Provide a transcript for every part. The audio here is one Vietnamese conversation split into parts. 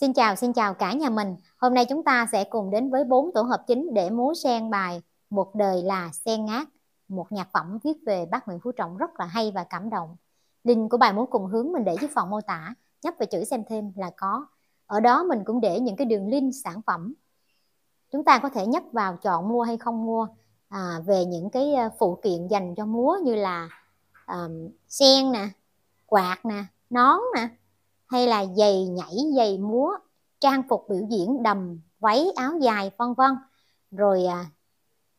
Xin chào, xin chào cả nhà mình. Hôm nay chúng ta sẽ cùng đến với bốn tổ hợp chính để múa sen bài Một đời là sen ngát, một nhạc phẩm viết về bác Nguyễn Phú Trọng rất là hay và cảm động. Link của bài múa cùng hướng mình để dưới phần mô tả, nhấp vào chữ xem thêm là có. Ở đó mình cũng để những cái đường link sản phẩm. Chúng ta có thể nhấp vào chọn mua hay không mua à, về những cái à, phụ kiện dành cho múa như là um, sen nè, quạt nè, nón nè, hay là giày nhảy giày múa trang phục biểu diễn đầm váy áo dài vân vân rồi à,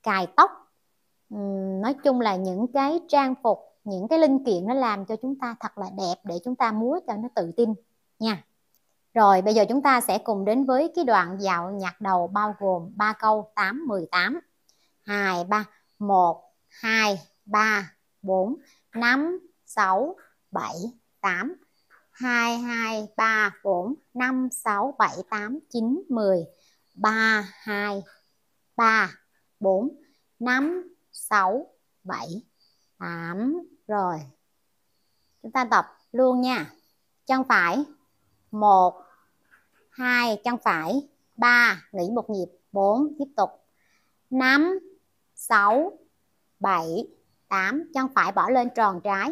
cài tóc uhm, nói chung là những cái trang phục những cái linh kiện nó làm cho chúng ta thật là đẹp để chúng ta múa cho nó tự tin nha rồi bây giờ chúng ta sẽ cùng đến với cái đoạn dạo nhạc đầu bao gồm 3 câu 8 18 2 3 1 2 3 4 5 6 7 8 2, 2, 3, 4, 5, 6, 7, 8, 9, 10 3, 2, 3, 4, 5, 6, 7, 8 Rồi Chúng ta tập luôn nha Chân phải 1, 2, chân phải 3, nghỉ một nhịp 4, tiếp tục 5, 6, 7, 8 Chân phải bỏ lên tròn trái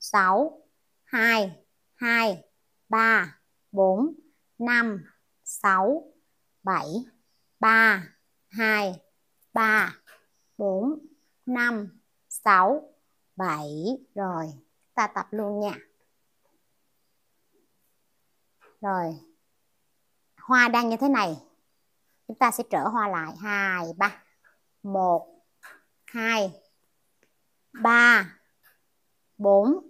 6 2 2 3 4 5 6 7 3 2 3 4 5 6 7 rồi ta tập luôn nha rồi hoa đang như thế này chúng ta sẽ trở hoa lại 2 3 1 2 3 4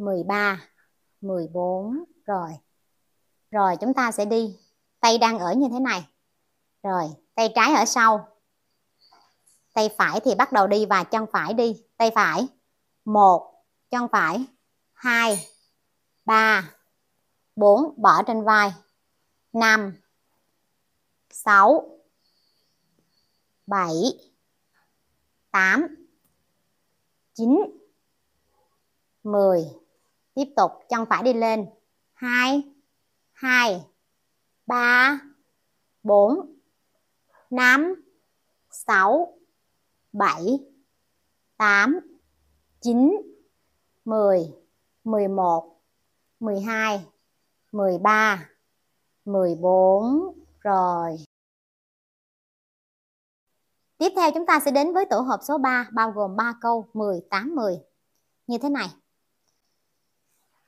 13, 14 rồi. Rồi chúng ta sẽ đi tay đang ở như thế này. Rồi, tay trái ở sau. Tay phải thì bắt đầu đi và chân phải đi. Tay phải. 1, chân phải. 2, 3, 4 bỏ trên vai. 5 6 7 8 9 10 Tiếp tục chân phải đi lên. 2 2 3 4 5 6 7 8 9 10 11 12 13 14 rồi. Tiếp theo chúng ta sẽ đến với tổ hợp số 3 bao gồm 3 câu 10 8 10 như thế này.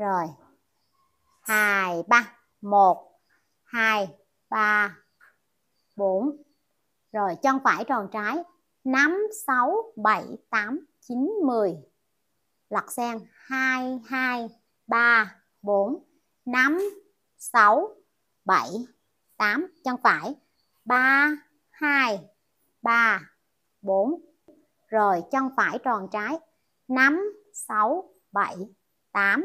rồi hai ba một hai ba bốn rồi chân phải tròn trái năm sáu bảy tám chín mười lật sang hai hai ba bốn năm sáu bảy tám chân phải ba hai ba bốn rồi chân phải tròn trái năm sáu bảy tám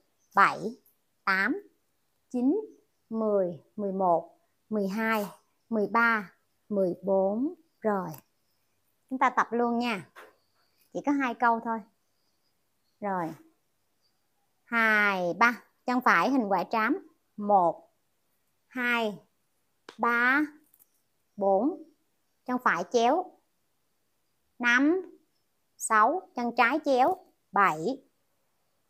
7, 8, 9, 10, 11, 12, 13, 14 rồi. Chúng ta tập luôn nha. Chỉ có hai câu thôi. Rồi. 2 3, chân phải hình quả trám. 1 2 3 4 chân phải chéo. 5 6 chân trái chéo. 7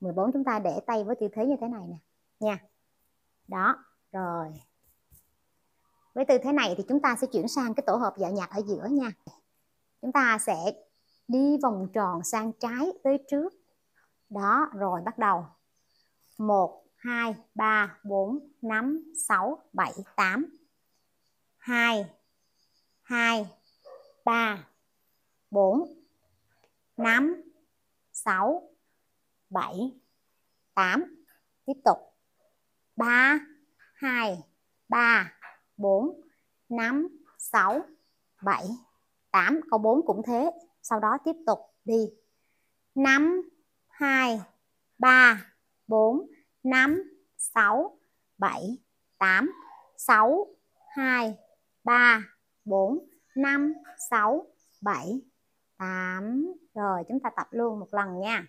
14 chúng ta để tay với tư thế như thế này nè nha đó rồi với tư thế này thì chúng ta sẽ chuyển sang cái tổ hợp dạ nhạc ở giữa nha chúng ta sẽ đi vòng tròn sang trái tới trước đó rồi bắt đầu 1 2 3 4 5 6 7 8 2 2 3 4 5 6 7, 8. Tiếp tục. 3, 2, 3, 4, 5, 6, 7, 8. Câu 4 cũng thế. Sau đó tiếp tục đi. 5, 2, 3, 4, 5, 6, 7, 8, 6, 2, 3, 4, 5, 6, 7, 8. Rồi chúng ta tập luôn một lần nha.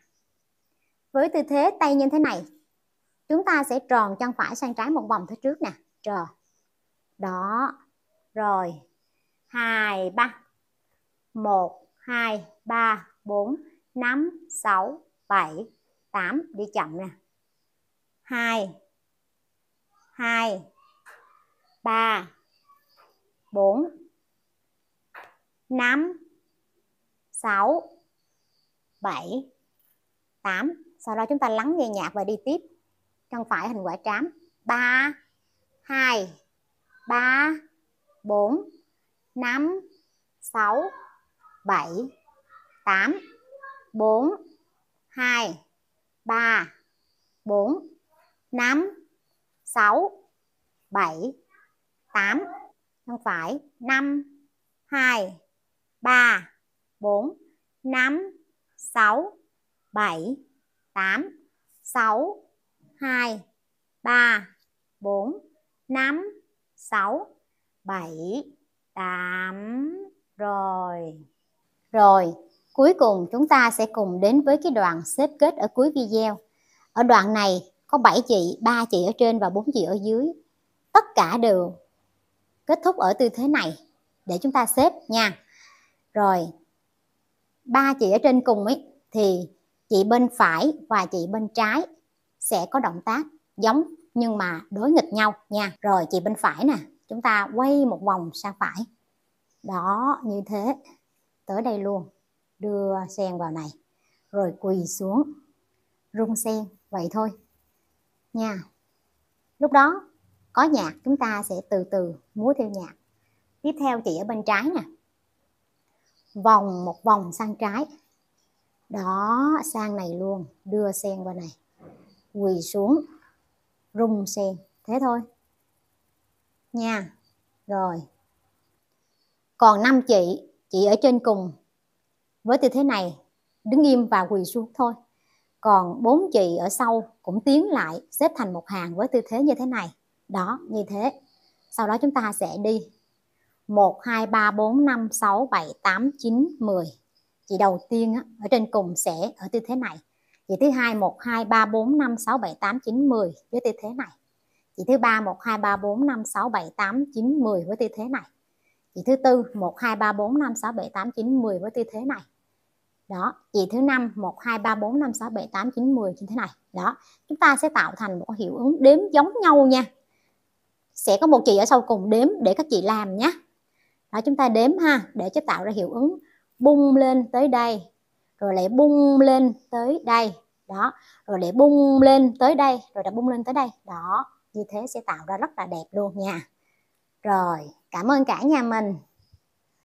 Với tư thế tay như thế này, chúng ta sẽ tròn chân phải sang trái một vòng thế trước nè. chờ Đó. Rồi. hai ba một hai ba bốn năm sáu bảy tám Đi chậm nè. hai hai ba bốn năm sáu bảy tám sau đó chúng ta lắng nghe nhạc và đi tiếp chân phải hình quả trám 3 2 3 4 5 6 7 8 4 2 3 4 5 6 7 8 chân phải 5 2 3 4 5 6 7 8 6 2 3 4 5 6 7 8 rồi. Rồi, cuối cùng chúng ta sẽ cùng đến với cái đoạn xếp kết ở cuối video. Ở đoạn này có 7 chị, 3 chị ở trên và 4 chị ở dưới. Tất cả đều kết thúc ở tư thế này để chúng ta xếp nha. Rồi, ba chị ở trên cùng ấy thì chị bên phải và chị bên trái sẽ có động tác giống nhưng mà đối nghịch nhau nha rồi chị bên phải nè chúng ta quay một vòng sang phải đó như thế tới đây luôn đưa sen vào này rồi quỳ xuống rung sen vậy thôi nha lúc đó có nhạc chúng ta sẽ từ từ múa theo nhạc tiếp theo chị ở bên trái nè vòng một vòng sang trái đó sang này luôn đưa sen qua này quỳ xuống rung sen thế thôi nha rồi còn năm chị chị ở trên cùng với tư thế này đứng im và quỳ xuống thôi còn bốn chị ở sau cũng tiến lại xếp thành một hàng với tư thế như thế này đó như thế sau đó chúng ta sẽ đi 1 2 3 4 5 6 7 8 9 10 chị đầu tiên á, ở trên cùng sẽ ở tư thế này chị thứ hai một hai ba bốn năm sáu bảy tám chín mười với tư thế này chị thứ ba một hai ba bốn năm sáu bảy tám chín mười với tư thế này chị thứ tư một hai ba bốn năm sáu bảy tám chín mười với tư thế này đó chị thứ năm một hai ba bốn năm sáu bảy tám chín mười như thế này đó chúng ta sẽ tạo thành một hiệu ứng đếm giống nhau nha sẽ có một chị ở sau cùng đếm để các chị làm nhé đó chúng ta đếm ha để cho tạo ra hiệu ứng bung lên tới đây rồi lại bung lên tới đây đó rồi lại bung lên tới đây rồi lại bung lên tới đây đó như thế sẽ tạo ra rất là đẹp luôn nha rồi cảm ơn cả nhà mình